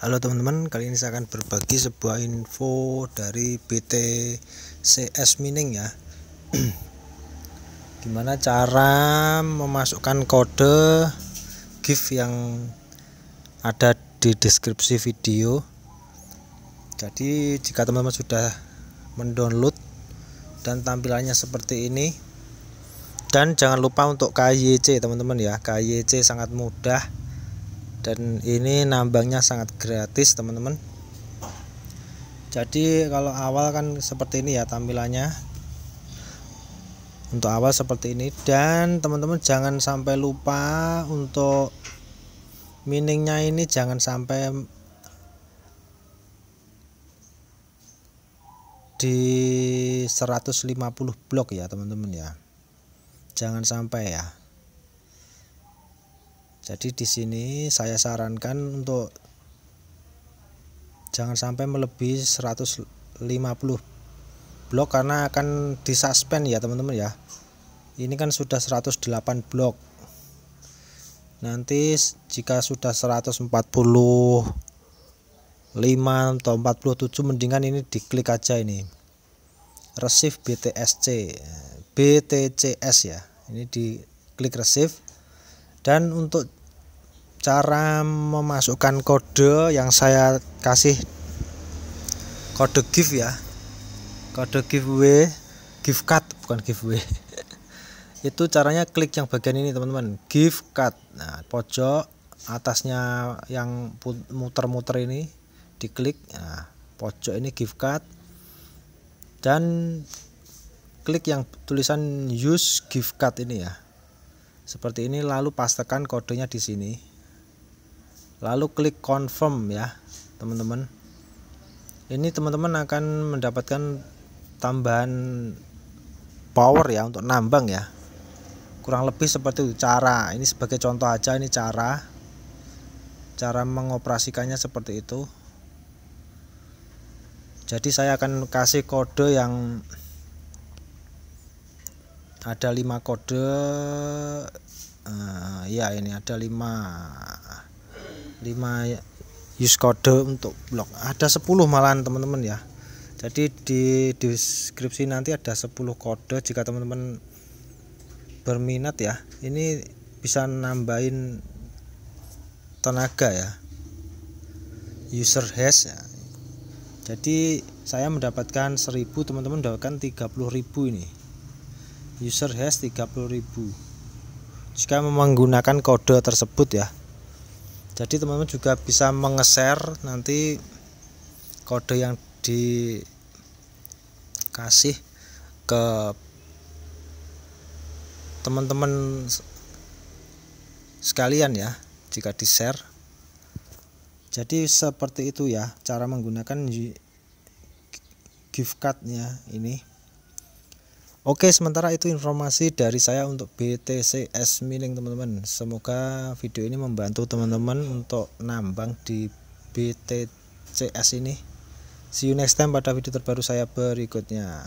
Halo teman-teman, kali ini saya akan berbagi sebuah info dari PT CS Mining ya. Gimana cara memasukkan kode GIF yang ada di deskripsi video. Jadi jika teman-teman sudah mendownload dan tampilannya seperti ini dan jangan lupa untuk KYC teman-teman ya. KYC sangat mudah dan ini nambangnya sangat gratis teman-teman jadi kalau awal kan seperti ini ya tampilannya untuk awal seperti ini dan teman-teman jangan sampai lupa untuk miningnya ini jangan sampai di 150 blok ya teman-teman ya jangan sampai ya jadi di sini saya sarankan untuk jangan sampai melebihi 150 blok karena akan disuspend ya teman-teman ya. Ini kan sudah 108 blok. Nanti jika sudah 145 atau 47 mendingan ini diklik aja ini. Receive BTSC, BTCS ya. Ini diklik receive dan untuk cara memasukkan kode yang saya kasih kode gift ya kode giveaway gift card bukan giveaway itu caranya klik yang bagian ini teman-teman gift card nah pojok atasnya yang muter-muter ini diklik nah pojok ini gift card dan klik yang tulisan use gift card ini ya seperti ini lalu pastekan kodenya di sini lalu klik confirm ya teman-teman ini teman-teman akan mendapatkan tambahan power ya untuk nambang ya kurang lebih seperti itu cara ini sebagai contoh aja ini cara cara mengoperasikannya seperti itu jadi saya akan kasih kode yang ada lima kode uh, ya ini ada lima 5 use kode untuk blog ada 10 malahan teman-teman ya jadi di deskripsi nanti ada 10 kode jika teman-teman berminat ya ini bisa nambahin tenaga ya user hash ya. jadi saya mendapatkan 1000 teman-teman mendapatkan 30.000 ini user hash 30.000 jika menggunakan kode tersebut ya jadi teman-teman juga bisa mengeser nanti kode yang dikasih ke teman-teman sekalian ya jika di share jadi seperti itu ya cara menggunakan gift cardnya ini Oke, sementara itu informasi dari saya untuk BTCs S Mining teman-teman. Semoga video ini membantu teman-teman untuk nambang di BTCS ini. See you next time pada video terbaru saya berikutnya.